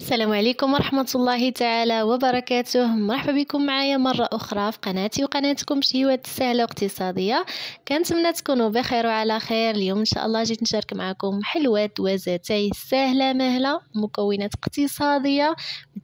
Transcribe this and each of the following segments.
السلام عليكم ورحمة الله تعالى وبركاته مرحبا بكم معايا مرة أخرى في قناتي وقناتكم شهيوات سهلة واقتصادية كنتمنى تكونوا بخير وعلى خير اليوم إن شاء الله جيت نشارك معكم حلوات وزاتي سهلة مهلة مكونات اقتصادية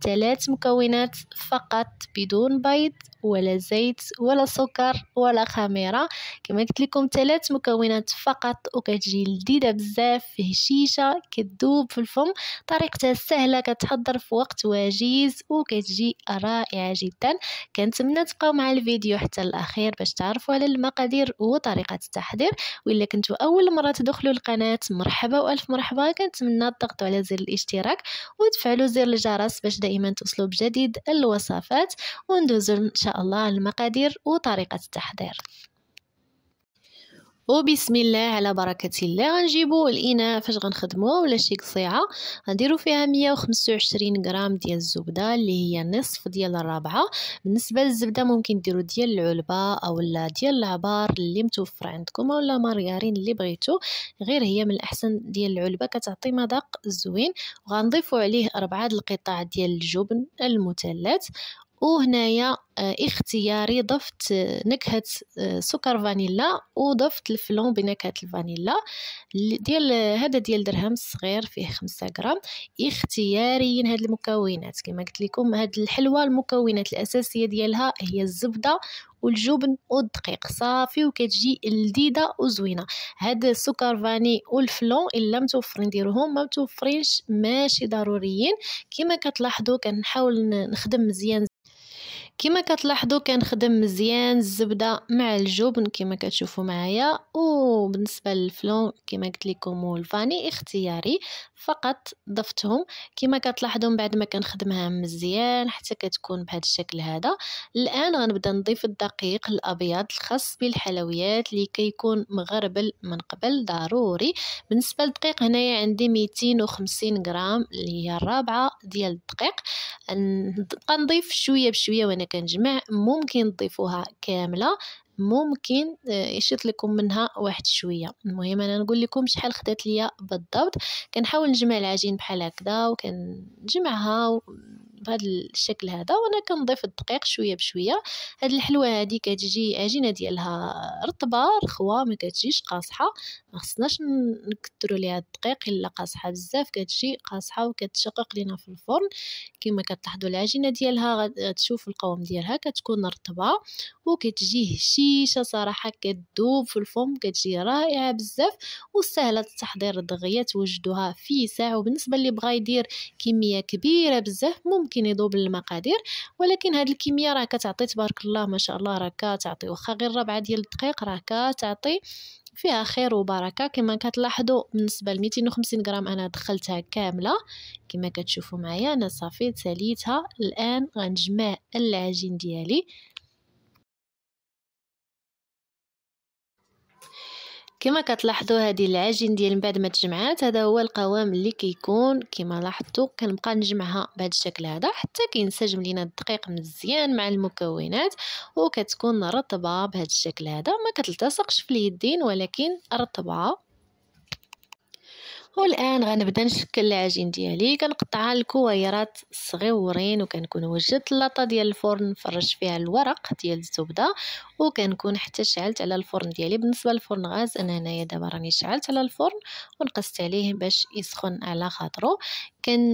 ثلاث مكونات فقط بدون بيض ولا زيت ولا سكر ولا خميره كما قلت لكم ثلاث مكونات فقط وكتجي لذيذه بزاف فيه هشيشه كتذوب في الفم طريقتها سهله كتحضر في وقت وجيز وكتجي رائعه جدا كنتمنى تبقاو مع الفيديو حتى الاخير باش تعرفوا على المقادير وطريقه التحضير وإلا كنتو اول مره تدخلوا القناه مرحبا والف مرحبا كنتمنى تضغطوا على زر الاشتراك وتفعلوا زر الجرس باش دائما توصلوا بجديد الوصفات وندوزوا ان شاء شاء الله المقادير وطريقة التحضير وبسم الله على بركة الله غنجيبو الإناء فاش غنخدمو ولا شي قصيعة غنديرو فيها مية وعشرين غرام ديال الزبدة اللي هي نصف ديال الرابعة بالنسبة للزبدة ممكن ديرو ديال العلبة أو ديال العبار اللي متوفر عندكم أو مارغارين اللي بغيتو غير هي من الأحسن ديال العلبة كتعطي مذاق زوين وغنضيفو عليه أربعة القطع ديال الجبن المثلث وهنايا آه، اختياري ضفت آه، نكهة آه، سكر فانيلا وضفت الفلون بنكهة الفانيلا ديال هذا ديال درهم صغير فيه خمسة غرام اختياريين هاد المكونات كما قلت لكم هاد الحلوى المكونات الأساسية ديالها هي الزبدة والجبن والدقيق صافي وكتجي لذيذه وزوينه هاد السكر فاني والفلون الا لم توفرين نديروهم ما متوفرينش ماشي ضروريين كما كتلاحظوا كنحاول نخدم مزيان كما كتلاحظوا كنخدم مزيان الزبده مع الجبن كما كتشوفوا معايا وبالنسبه للفلون كما قلت لكم والفاني اختياري فقط ضفتهم كما كتلاحظوا من بعد ما كنخدمها مزيان حتى كتكون بهذا الشكل هذا الان غنبدا نضيف الدقيق الابيض الخاص بالحلويات لكي كيكون مغربل من قبل ضروري بالنسبه للدقيق هنايا عندي 250 غرام اللي هي الرابعه ديال الدقيق نبقى نضيف شويه بشويه وانا كنجمع ممكن تضيفوها كامله ممكن آه، يشط لكم منها واحد شويه المهم انا نقول لكم شحال خدات ليا بالضبط كنحاول نجمع العجين بحال هكذا وكنجمعها بهذا الشكل هذا وانا كنضيف الدقيق شويه بشويه هاد الحلوه هادي كتجي عجينه ديالها رطبه رخوه ما كتجيش قاصحه ما خصناش نكثروا ليها الدقيق الا قاصحه بزاف كتجي قاصحه وكتشقق لينا في الفرن كما كتلاحظوا العجينه ديالها غتشوف القوام ديالها كتكون رطبه وكتجي هشيشه صراحه كتذوب في الفم كتجي رائعه بزاف وسهله التحضير دغيا توجدوها في ساعه وبالنسبه اللي بغى يدير كميه كبيره بزاف ممكن ممكن يذوب المقادير ولكن هاد الكميه راه كتعطي تبارك الله ما شاء الله راه كتعطي واخا غير ربعه ديال الدقيق راه كتعطي فيها خير وبركه كما كتلاحظوا بالنسبه ل 250 غرام انا دخلتها كامله كما كتشوفوا معايا انا صافي تاليتها الان غنجمع العجين ديالي كما كتلاحظوا هذه العجين ديال من بعد ما تجمعات هذا هو القوام اللي كيكون كما لاحظتوا كنبقى نجمعها بهذا الشكل هذا حتى كينسجم لينا الدقيق مزيان مع المكونات وكتكون رطبه بهذا الشكل هذا ما كتلتصقش في اليدين ولكن رطبه والان غنبدا نشكل العجين ديالي كنقطعها لكويرات صغيورين وكنكون وجدت اللاطه ديال الفرن فرش فيها الورق ديال الزبده وكنكون حتى شعلت على الفرن ديالي بالنسبه للفرن غاز انا هنايا دابا راني شعلت على الفرن ونقصت عليه باش يسخن على خاطرو كان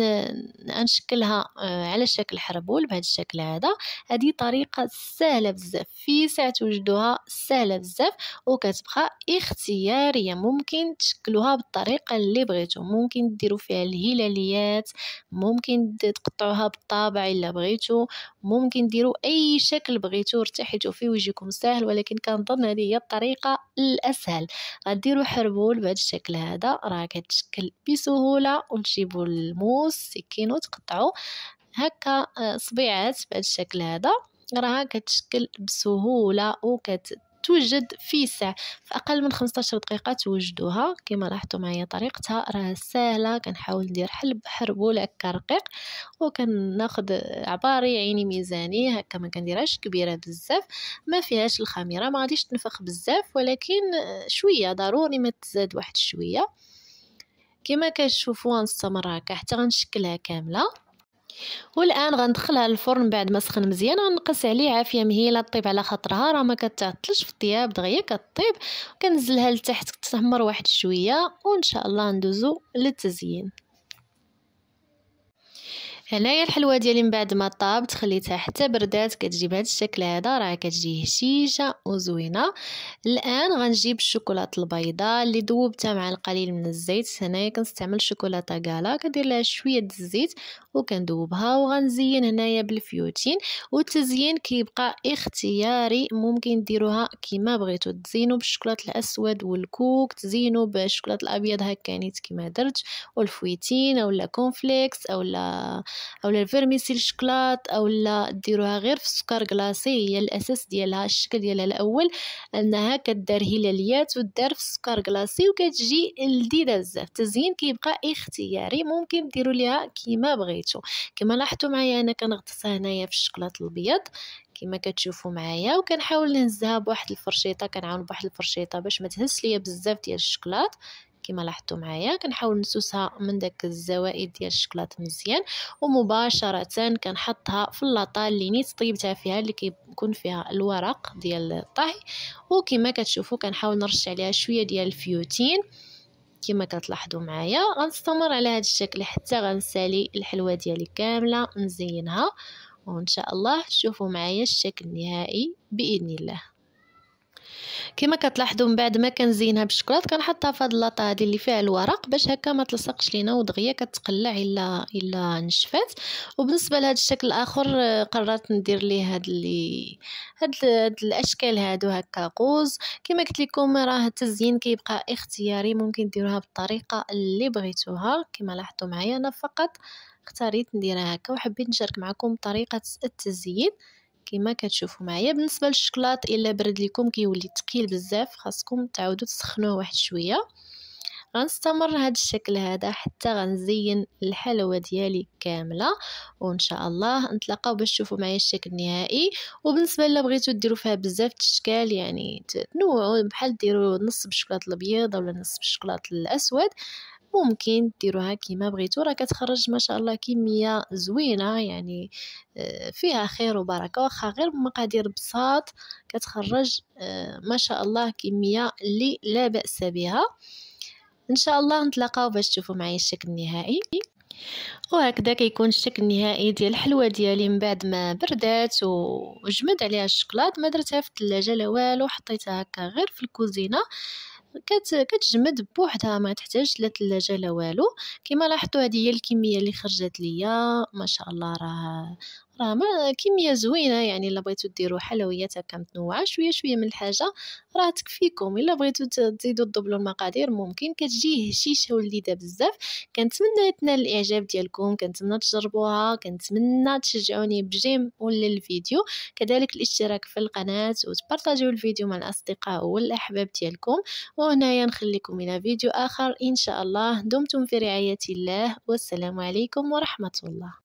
نشكلها آه، على شكل حربول بهذا الشكل هذا هذه طريقه سهله بزاف في ساعه توجدوها سهله بزاف وكتبقى اختياريه ممكن تشكلوها بالطريقه اللي بغيتو ممكن ديروا فيها الهلاليات ممكن تقطعوها بالطابع الا بغيتو ممكن ديروا اي شكل بغيتو ارتحتوا فيه ويجيكم ساهل ولكن كنظن هذه هي الطريقه الاسهل غديروا حربول بهذا الشكل هذا راه كتشكل بسهوله ونجيبوا الموس سكين وتقطعوا هكا آه، صبيعات بهذا الشكل هذا راها كتشكل بسهوله وكت توجد في ساع في اقل من 15 دقيقه توجدوها كما لاحظتوا معايا طريقتها راه سهله كنحاول ندير حلب حربول هكا رقيق وكناخذ عباري عيني ميزاني هكا ما كنديرهاش كبيره بزاف ما فيهاش الخميره ما غاديش تنفخ بزاف ولكن شويه ضروري ما تزاد واحد شويه كما كتشوفوا غنستمر هكا حتى غنشكلها كامله والان غندخلها للفرن بعد ما سخن مزيان غنقص عليه عافيه مهيله طيب على خاطرها راه ما كتعطلش في الطياب دغيا كطيب كنزلها لتحت كتهمر واحد شويه وان شاء الله ندوزو للتزيين هنايا الحلوه ديالي من بعد ما طابت خليتها حتى بردات كتجي بهذا الشكل هذا راه كتجي هشيشه وزوينه الان غنجيب الشوكولاته البيضاء اللي ذوبتها مع القليل من الزيت هنايا كنستعمل الشوكولاته كالا كندير لها شويه ديال الزيت وكندوبها وغنزين هنايا بالفيوتين والتزيين كيبقى اختياري ممكن ديروها كما بغيتو تزينوا بالشوكولاته الاسود والكوك تزينوا بالشوكولاته الابيض هكا نيت كما درت والفويتين اولا كونفليكس اولا او الفيرميسيل شكلاط او لا ديروها غير في السكر كلاصي هي الاساس ديالها الشكل ديالها الاول انها كدار هلاليات ودار في السكر كلاصي وكتجي لذيذه بزاف التزيين كيبقى اختياري ممكن ديروا ليها كيما بغيتو كما لاحظتوا معايا انا كنغطسها هنايا في الشكلاط الابيض كما كتشوفوا معايا وكنحاول نهزها بواحد الفرشيطه كنعاون بواحد الفرشيطه باش ما تهزش ليا بزاف ديال الشكلاط كما لاحظتوا معايا كنحاول نسوسها من داك الزوائد ديال الشكلاط مزيان ومباشره كنحطها في اللاطه اللي نيت طيبتها فيها اللي كيكون فيها الورق ديال الطهي وكما كتشوفوا كنحاول نرش عليها شويه ديال الفيوتين كما كتلاحظوا معايا غنستمر على هذا الشكل حتى غنسالي الحلوه ديالي كامله نزينها وان شاء الله تشوفوا معايا الشكل النهائي باذن الله كما كتلاحظوا من بعد ما كنزينها بالشوكولات كنحطها في هاد اللاطه هادي اللي فيها الورق باش هكا ما تلصقش لينا ودغيا كتقلع الا الا نشفات وبالنسبه لهاد الشكل الاخر آه، قررت ندير ليه هاد اللي هاد, هاد الاشكال هادو هكا قوز كما قلت لكم راه التزيين كيبقى اختياري ممكن ديروها بالطريقه اللي بغيتوها كما لاحظتوا معايا انا فقط اختاريت نديرها هكا وحبيت نشارك معكم طريقه التزيين كما كتشوفوا معايا بالنسبه للشكلاط الا برد لكم كيولي ثقيل بزاف خاصكم تعاودوا تسخنوه واحد شويه غنستمر هذا الشكل هذا حتى غنزين الحلوه ديالي كامله وان شاء الله نتلاقاو باش تشوفوا معايا الشكل النهائي وبالنسبه الا بغيتو ديروا فيها بزاف الاشكال يعني تنوعوا بحال ديروا نص بالشوكولاط الابيض ولا نص بالشوكولاط الاسود ممكن ديروها كيما بغيتو راه كتخرج ما شاء الله كميه زوينه يعني آه، فيها خير وبركه واخا غير بمقادير بساط كتخرج آه، ما شاء الله كميه اللي لا باس بها ان شاء الله نتلاقاو باش تشوفوا معايا الشكل النهائي وهكذا كيكون الشكل النهائي ديال الحلوه ديالي من بعد ما بردات وجمد عليها الشوكولاط ما درتها في الثلاجه لا والو حطيتها هكا غير في الكوزينه كت كتجمد بوحدها ما تحتاج لا ثلاجه لا والو كما لاحظتوا هذه هي الكميه اللي خرجت ليا ما شاء الله راه راه ما كميه زوينه يعني الا بغيتو ديروا حلويات هكا متنوعه شويه شويه من الحاجه راه تكفيكم الا بغيتو تزيدوا تضبلوا المقادير ممكن كتجي هشيشه وليده بزاف كنتمنى تنال الاعجاب ديالكم كنتمنى تجربوها كنتمنى تشجعوني بجيم ولا الفيديو كذلك الاشتراك في القناه وتبارطاجيو الفيديو مع الاصدقاء والاحباب ديالكم وهنايا نخليكم الى فيديو اخر ان شاء الله دمتم في رعايه الله والسلام عليكم ورحمه الله